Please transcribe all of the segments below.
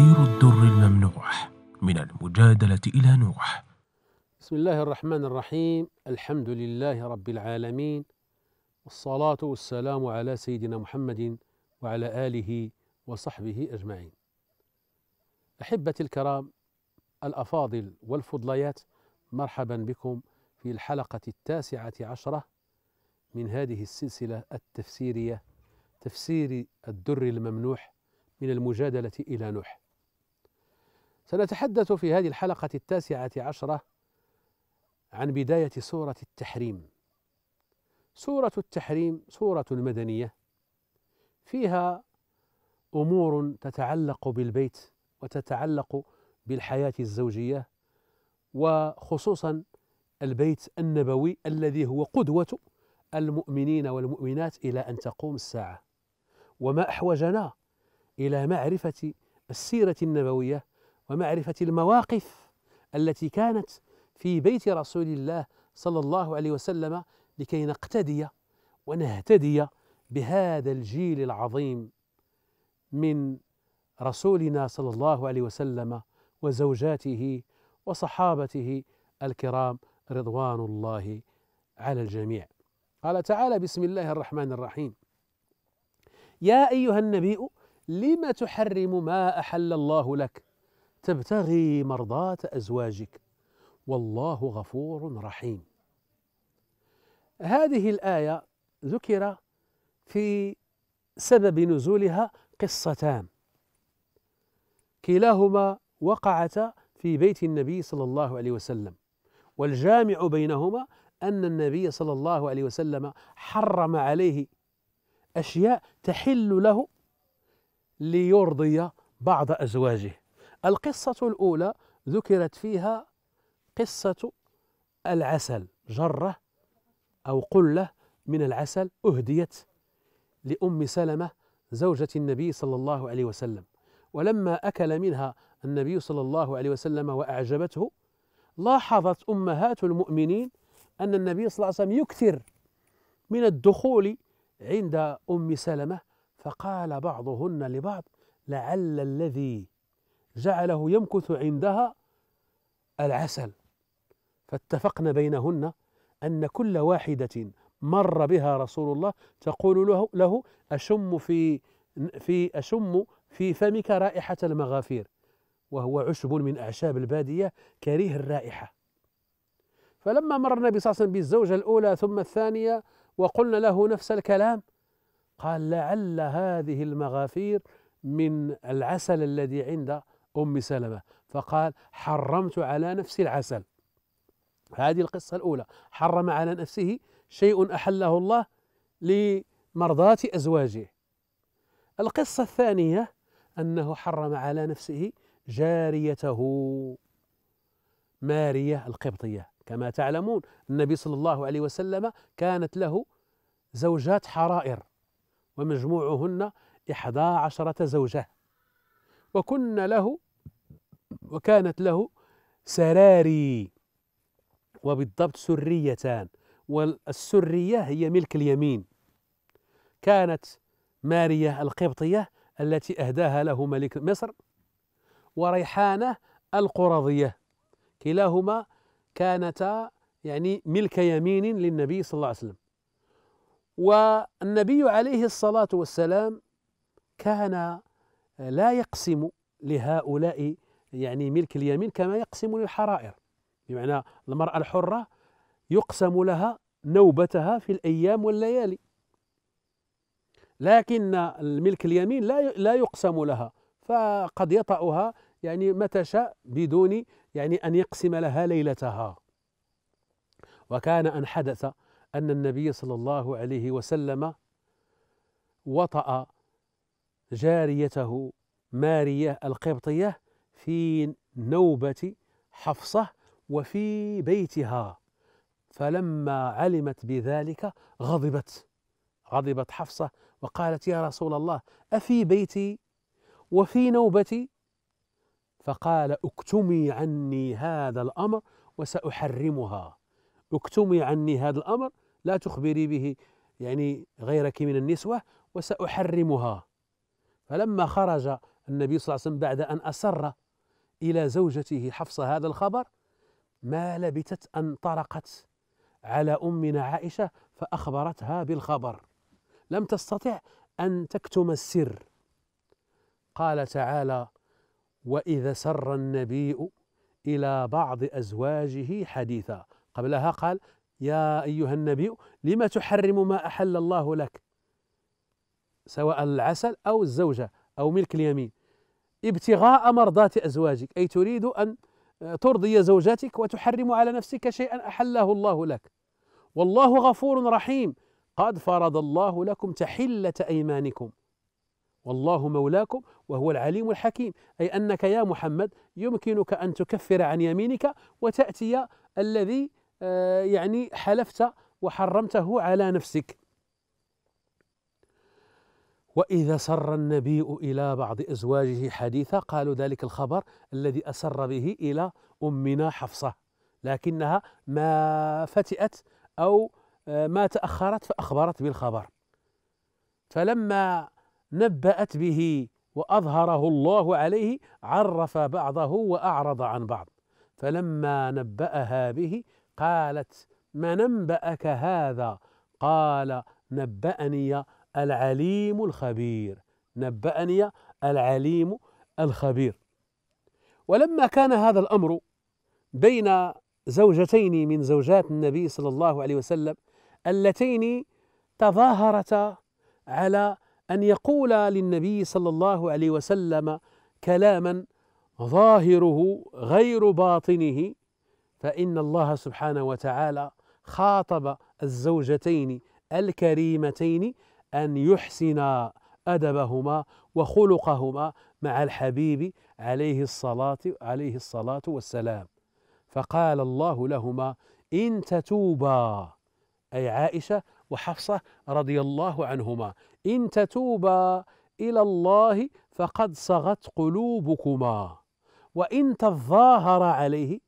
تفسير الدر الممنوح من المجادلة إلى نوح بسم الله الرحمن الرحيم الحمد لله رب العالمين والصلاة والسلام على سيدنا محمد وعلى آله وصحبه أجمعين أحبتي الكرام الأفاضل والفضليات مرحبا بكم في الحلقة التاسعة عشرة من هذه السلسلة التفسيرية تفسير الدر الممنوح من المجادلة إلى نوح سنتحدث في هذه الحلقة التاسعة عشرة عن بداية سورة التحريم. سورة التحريم سورة مدنية فيها أمور تتعلق بالبيت وتتعلق بالحياة الزوجية وخصوصا البيت النبوي الذي هو قدوة المؤمنين والمؤمنات إلى أن تقوم الساعة وما أحوجنا إلى معرفة السيرة النبوية ومعرفة المواقف التي كانت في بيت رسول الله صلى الله عليه وسلم لكي نقتدي ونهتدي بهذا الجيل العظيم من رسولنا صلى الله عليه وسلم وزوجاته وصحابته الكرام رضوان الله على الجميع قال تعالى بسم الله الرحمن الرحيم يا ايها النبي لم تحرم ما احل الله لك تبتغي مرضاة أزواجك والله غفور رحيم هذه الآية ذكر في سبب نزولها قصتان كلاهما وقعتا في بيت النبي صلى الله عليه وسلم والجامع بينهما أن النبي صلى الله عليه وسلم حرم عليه أشياء تحل له ليرضي بعض أزواجه القصة الأولى ذكرت فيها قصة العسل جرة أو قلة من العسل أهديت لأم سلمة زوجة النبي صلى الله عليه وسلم ولما أكل منها النبي صلى الله عليه وسلم وأعجبته لاحظت أمهات المؤمنين أن النبي صلى الله عليه وسلم يكثر من الدخول عند أم سلمة فقال بعضهن لبعض لعل الذي جعله يمكث عندها العسل فاتفقن بينهن أن كل واحدة مر بها رسول الله تقول له, له أشم في في أشم في فمك رائحة المغافير وهو عشب من أعشاب البادية كريه الرائحة فلما مر النبي صلى الله عليه وسلم بالزوجة الأولى ثم الثانية وقلنا له نفس الكلام قال لعل هذه المغافير من العسل الذي عند أم سلمة فقال حرمت على نفسي العسل هذه القصة الأولى حرم على نفسه شيء أحله الله لمرضاة أزواجه القصة الثانية أنه حرم على نفسه جاريته مارية القبطية كما تعلمون النبي صلى الله عليه وسلم كانت له زوجات حرائر ومجموعهن إحدى عشرة زوجة وكن له وكانت له سراري وبالضبط سريتان والسرية هي ملك اليمين كانت ماريا القبطية التي أهداها له ملك مصر وريحانة القرظية كلاهما كانتا يعني ملك يمين للنبي صلى الله عليه وسلم والنبي عليه الصلاة والسلام كان لا يقسم لهؤلاء يعني ملك اليمين كما يقسم للحرائر بمعنى المرأة الحرة يقسم لها نوبتها في الأيام والليالي لكن الملك اليمين لا لا يقسم لها فقد يطأها يعني متى شاء بدون يعني أن يقسم لها ليلتها وكان أن حدث أن النبي صلى الله عليه وسلم وطأ جاريته مارية القبطية في نوبة حفصة وفي بيتها فلما علمت بذلك غضبت غضبت حفصة وقالت يا رسول الله أفي بيتي وفي نوبتي فقال اكتمي عني هذا الأمر وسأحرمها اكتمي عني هذا الأمر لا تخبري به يعني غيرك من النسوة وسأحرمها فلما خرج النبي صلى الله عليه وسلم بعد أن أسر إلى زوجته حفصة هذا الخبر ما لبثت أن طرقت على أمنا عائشة فأخبرتها بالخبر لم تستطع أن تكتم السر قال تعالى وإذا سر النبي إلى بعض أزواجه حديثا قبلها قال يا أيها النبي لما تحرم ما أحل الله لك سواء العسل أو الزوجة أو ملك اليمين ابتغاء مرضاة أزواجك أي تريد أن آه، ترضي زوجاتك وتحرم على نفسك شيئا أحله الله لك والله غفور رحيم قد فرض الله لكم تحلة أيمانكم والله مولاكم وهو العليم الحكيم أي أنك يا محمد يمكنك أن تكفر عن يمينك وتأتي الذي آه، يعني حلفت وحرمته على نفسك وإذا سر النبي إلى بعض أزواجه حديثا قالوا ذلك الخبر الذي أسر به إلى أمنا حفصة لكنها ما فتئت أو آه، ما تأخرت فأخبرت بالخبر فلما نبأت به وأظهره الله عليه عرف بعضه وأعرض عن بعض فلما نبأها به قالت من أنبأك هذا قال نبأني العليم الخبير نبأني العليم الخبير ولما كان هذا الأمر بين زوجتين من زوجات النبي صلى الله عليه وسلم اللتين تظاهرتا على أن يقولا للنبي صلى الله عليه وسلم كلاما ظاهره غير باطنه فإن الله سبحانه وتعالى خاطب الزوجتين الكريمتين أن يحسن أدبهما وخلقهما مع الحبيب عليه الصلاة عليه الصلاة والسلام فقال الله لهما إن تتوبا أي عائشة وحفصة رضي الله عنهما إن تتوبا إلى الله فقد صغت قلوبكما وإن تظاهرا عليه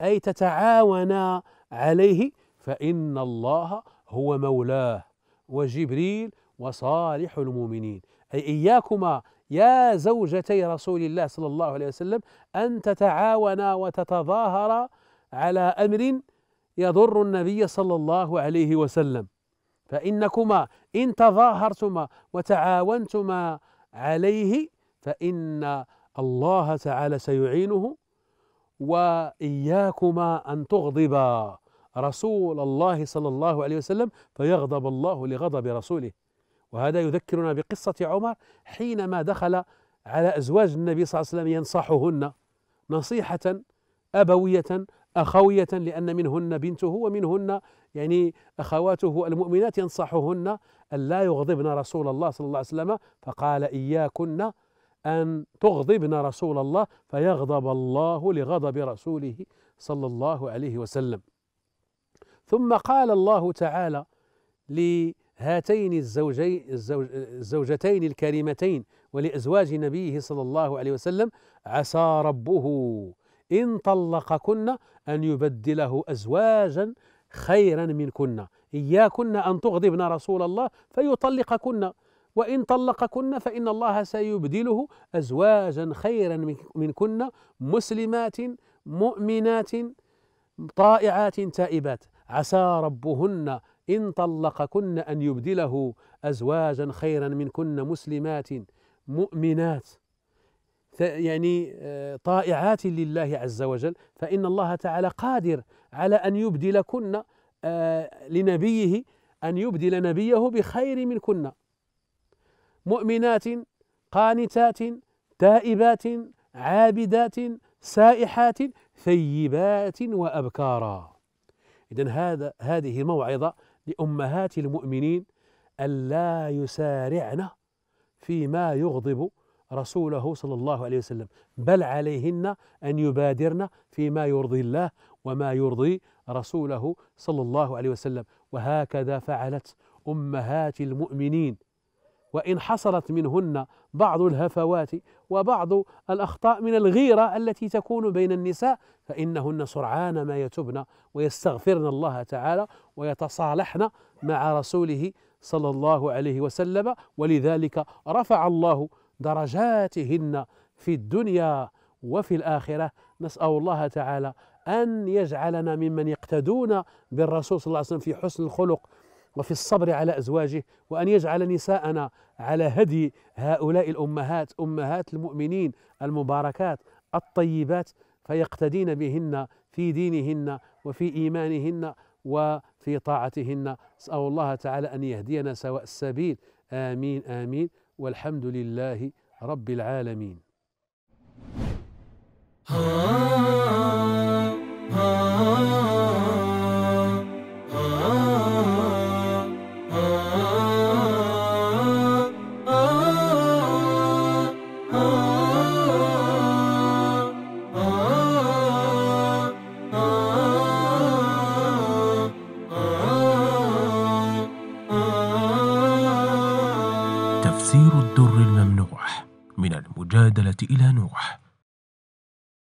أي تتعاونا عليه فإن الله هو مولاه وجبريل وصالح المؤمنين أي إياكما يا زوجتي رسول الله صلى الله عليه وسلم أن تتعاونا وتتظاهرا على أمر يضر النبي صلى الله عليه وسلم فإنكما إن تظاهرتما وتعاونتما عليه فإن الله تعالى سيعينه وإياكما أن تغضبا رسول الله صلى الله عليه وسلم فيغضب الله لغضب رسوله وهذا يذكرنا بقصة عمر حينما دخل على أزواج النبي صلى الله عليه وسلم ينصحهن نصيحة أبوية أخوية لأن منهن بنته ومنهن يعني أخواته المؤمنات ينصحهن أن لا يغضبن رسول الله صلى الله عليه وسلم فقال إياكن أن تغضبن رسول الله فيغضب الله لغضب رسوله صلى الله عليه وسلم ثم قال الله تعالى لهاتين الزوجين الزوج الزوجتين الكريمتين ولأزواج نبيه صلى الله عليه وسلم عسى ربه إن طلقكن أن يبدله أزواجا خيرا منكن إياكن أن تغضبن رسول الله فيطلقكن وإن طلقكن فإن الله سيبدله أزواجا خيرا منكن مسلمات مؤمنات طائعات تائبات عسى ربهن إن طلقكن أن يبدله أزواجا خيرا منكن مسلمات مؤمنات يعني آه، طائعات لله عز وجل فإن الله تعالى قادر على أن يبدلكن آه، لنبيه أن يبدل نبيه بخير منكن مؤمنات قانتات تائبات عابدات سائحات ثيبات وأبكارا إذا هذا هذه موعظة لأمهات المؤمنين ألا يسارعن فيما يغضب رسوله صلى الله عليه وسلم بل عليهن أن يبادرن فيما يرضي الله وما يرضي رسوله صلى الله عليه وسلم وهكذا فعلت أمهات المؤمنين وإن حصلت منهن بعض الهفوات وبعض الأخطاء من الغيرة التي تكون بين النساء فإنهن سرعان ما يتبن ويستغفرن الله تعالى ويتصالحن مع رسوله صلى الله عليه وسلم ولذلك رفع الله درجاتهن في الدنيا وفي الآخرة نسأل الله تعالى أن يجعلنا ممن يقتدون بالرسول صلى الله عليه وسلم في حسن الخلق وفي الصبر على أزواجه وأن يجعل نساءنا على هدي هؤلاء الأمهات أمهات المؤمنين المباركات الطيبات فيقتدين بهن في دينهن وفي إيمانهن وفي طاعتهن نسأل الله تعالى أن يهدينا سواء السبيل آمين آمين والحمد لله رب العالمين. آه.